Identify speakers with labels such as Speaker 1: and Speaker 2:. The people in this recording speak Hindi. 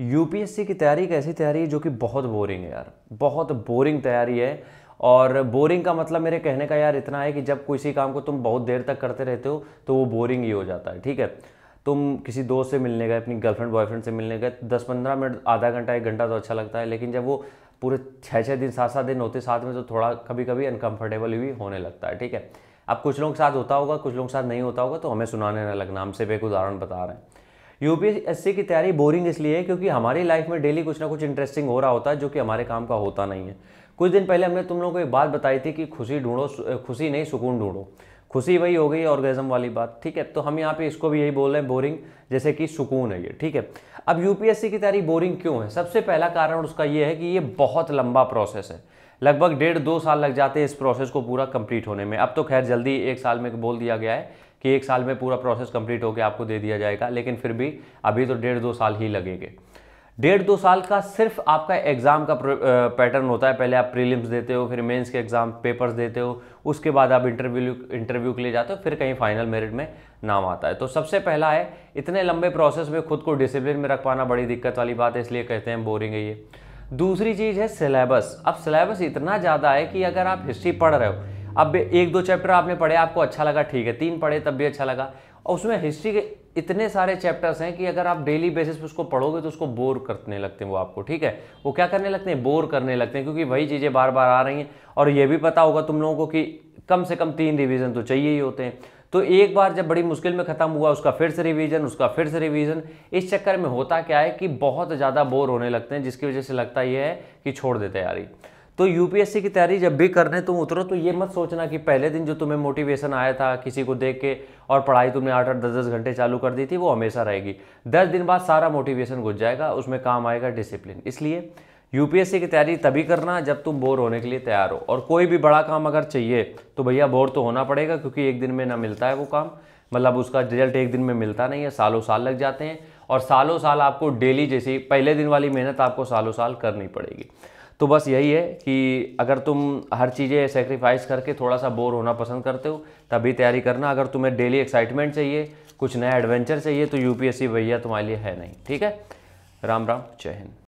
Speaker 1: यूपीएससी की तैयारी एक ऐसी तैयारी है जो कि बहुत बोरिंग है यार बहुत बोरिंग तैयारी है और बोरिंग का मतलब मेरे कहने का यार इतना है कि जब किसी काम को तुम बहुत देर तक करते रहते हो तो वो बोरिंग ही हो जाता है ठीक है तुम किसी दोस्त से मिलने गए अपनी गर्लफ्रेंड बॉयफ्रेंड से मिलने गए दस पंद्रह मिनट आधा घंटा एक घंटा तो अच्छा लगता है लेकिन जब वो पूरे छः छः दिन सात सात दिन होते साथ में तो थोड़ा कभी कभी अनकम्फर्टेबल भी होने लगता है ठीक है अब कुछ लोगों के साथ होता होगा कुछ लोगों के साथ नहीं होता होगा तो हमें सुनाने न लगना हमसे एक उदाहरण बता रहे हैं यूपीएससी की तैयारी बोरिंग इसलिए है क्योंकि हमारी लाइफ में डेली कुछ ना कुछ इंटरेस्टिंग हो रहा होता है जो कि हमारे काम का होता नहीं है कुछ दिन पहले हमने तुम लोगों को एक बात बताई थी कि खुशी ढूंढो खुशी नहीं सुकून ढूंढो खुशी वही हो गई ऑर्गेजम वाली बात ठीक है तो हम यहाँ पे इसको भी यही बोल रहे हैं बोरिंग जैसे कि सुकून है ये ठीक है अब यूपीएससी की तैयारी बोरिंग क्यों है सबसे पहला कारण उसका ये है कि ये बहुत लंबा प्रोसेस है लगभग डेढ़ दो साल लग जाते हैं इस प्रोसेस को पूरा कंप्लीट होने में अब तो खैर जल्दी एक साल में बोल दिया गया है कि एक साल में पूरा प्रोसेस कंप्लीट होकर आपको दे दिया जाएगा लेकिन फिर भी अभी तो डेढ़ दो साल ही लगेंगे डेढ़ दो साल का सिर्फ आपका एग्ज़ाम का पैटर्न होता है पहले आप प्रीलिम्स देते हो फिर मेंस के एग्ज़ाम पेपर्स देते हो उसके बाद आप इंटरव्यू इंटरव्यू के लिए जाते हो फिर कहीं फाइनल मेरिट में नाम आता है तो सबसे पहला है इतने लंबे प्रोसेस में खुद को डिसिप्लिन में रख पाना बड़ी दिक्कत वाली बात है इसलिए कहते हैं बोरिंग है ये दूसरी चीज़ है सिलेबस अब सिलेबस इतना ज़्यादा है कि अगर आप हिस्ट्री पढ़ रहे हो अब एक दो चैप्टर आपने पढ़े आपको अच्छा लगा ठीक है तीन पढ़े तब भी अच्छा लगा और उसमें हिस्ट्री के इतने सारे चैप्टर्स हैं कि अगर आप डेली बेसिस पे उसको पढ़ोगे तो उसको बोर करने लगते हैं वो आपको ठीक है वो क्या करने लगते हैं बोर करने लगते हैं क्योंकि वही चीज़ें बार बार आ रही हैं और ये भी पता होगा तुम लोगों को कि कम से कम तीन रिविज़न तो चाहिए ही होते हैं तो एक बार जब बड़ी मुश्किल में ख़त्म हुआ उसका फिर से रिवीजन उसका फिर से रिवीजन इस चक्कर में होता क्या है कि बहुत ज़्यादा बोर होने लगते हैं जिसकी वजह से लगता यह है कि छोड़ देते यारी तो यूपीएससी की तैयारी जब भी करने तुम उतरो तो ये मत सोचना कि पहले दिन जो तुम्हें मोटिवेशन आया था किसी को देख के और पढ़ाई तुमने आठ आठ दस दस घंटे चालू कर दी थी वो हमेशा रहेगी दस दिन बाद सारा मोटिवेशन घुस जाएगा उसमें काम आएगा डिसिप्लिन इसलिए यूपीएससी की तैयारी तभी करना जब तुम बोर होने के लिए तैयार हो और कोई भी बड़ा काम अगर चाहिए तो भैया बोर तो होना पड़ेगा क्योंकि एक दिन में ना मिलता है वो काम मतलब उसका रिजल्ट एक दिन में मिलता नहीं है सालों साल लग जाते हैं और सालों साल आपको डेली जैसी पहले दिन वाली मेहनत आपको सालों साल करनी पड़ेगी तो बस यही है कि अगर तुम हर चीज़ें सेक्रीफाइस करके थोड़ा सा बोर होना पसंद करते हो तभी तैयारी करना अगर तुम्हें डेली एक्साइटमेंट चाहिए कुछ नया एडवेंचर चाहिए तो यूपीएससी भैया तुम्हारे लिए है नहीं ठीक है राम राम जय हिंद